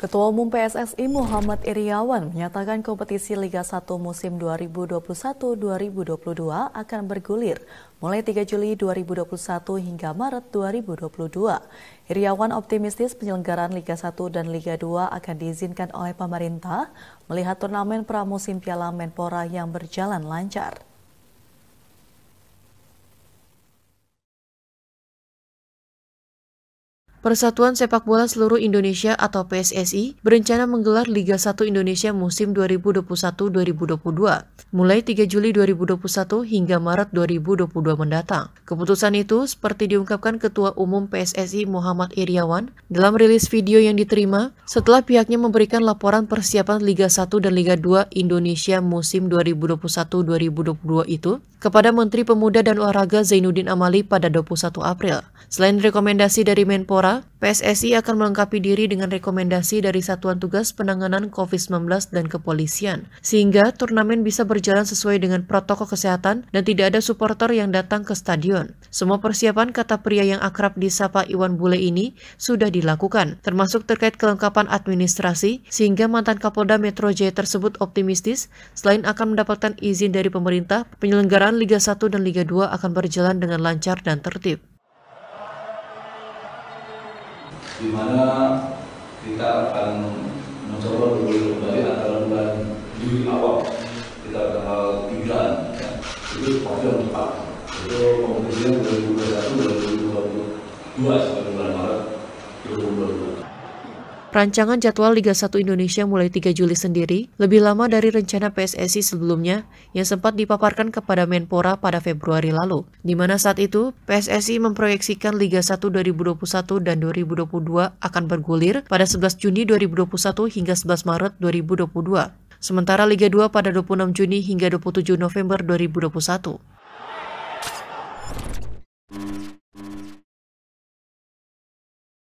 Ketua Umum PSSI Muhammad Iriawan menyatakan kompetisi Liga 1 musim 2021-2022 akan bergulir mulai 3 Juli 2021 hingga Maret 2022. Iriawan optimistis penyelenggaraan Liga 1 dan Liga 2 akan diizinkan oleh pemerintah melihat turnamen pramusim Piala Menpora yang berjalan lancar. Persatuan Sepak Bola Seluruh Indonesia atau PSSI berencana menggelar Liga 1 Indonesia musim 2021-2022 mulai 3 Juli 2021 hingga Maret 2022 mendatang. Keputusan itu seperti diungkapkan Ketua Umum PSSI Muhammad Iriawan dalam rilis video yang diterima setelah pihaknya memberikan laporan persiapan Liga 1 dan Liga 2 Indonesia musim 2021-2022 itu kepada Menteri Pemuda dan Olahraga Zainuddin Amali pada 21 April. Selain rekomendasi dari Menpora PSSI akan melengkapi diri dengan rekomendasi dari Satuan Tugas Penanganan COVID-19 dan kepolisian, sehingga turnamen bisa berjalan sesuai dengan protokol kesehatan dan tidak ada supporter yang datang ke stadion. Semua persiapan kata pria yang akrab disapa Iwan Bule ini sudah dilakukan, termasuk terkait kelengkapan administrasi, sehingga mantan Kapolda Metro Jaya tersebut optimistis selain akan mendapatkan izin dari pemerintah, penyelenggaraan Liga 1 dan Liga 2 akan berjalan dengan lancar dan tertib di mana kita akan mencoba berulang kembali antara bulan Juli awal kita tanggal tiga ya. itu waktu yang tepat itu kompetisinya 2021 2022 sampai bulan Maret 2022 Rancangan jadwal Liga 1 Indonesia mulai 3 Juli sendiri lebih lama dari rencana PSSI sebelumnya yang sempat dipaparkan kepada Menpora pada Februari lalu, di mana saat itu PSSI memproyeksikan Liga 1 2021 dan 2022 akan bergulir pada 11 Juni 2021 hingga 11 Maret 2022, sementara Liga 2 pada 26 Juni hingga 27 November 2021.